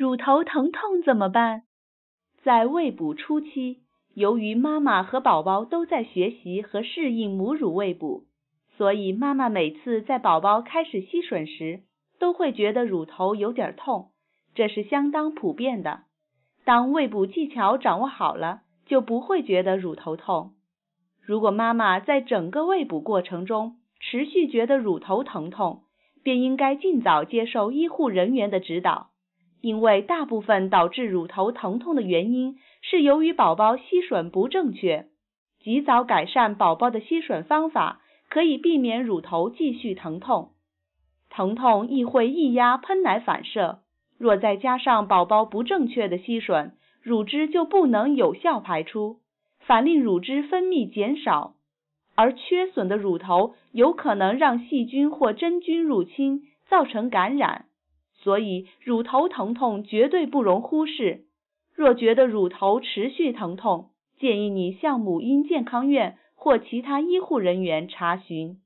乳头疼痛怎么办？在喂哺初期，由于妈妈和宝宝都在学习和适应母乳喂哺，所以妈妈每次在宝宝开始吸吮时，都会觉得乳头有点痛，这是相当普遍的。当喂哺技巧掌握好了，就不会觉得乳头痛。如果妈妈在整个喂哺过程中持续觉得乳头疼痛，便应该尽早接受医护人员的指导。因为大部分导致乳头疼痛的原因是由于宝宝吸吮不正确，及早改善宝宝的吸吮方法，可以避免乳头继续疼痛。疼痛亦会抑压喷奶反射，若再加上宝宝不正确的吸吮，乳汁就不能有效排出，反令乳汁分泌减少。而缺损的乳头有可能让细菌或真菌入侵，造成感染。所以，乳头疼痛绝对不容忽视。若觉得乳头持续疼痛，建议你向母婴健康院或其他医护人员查询。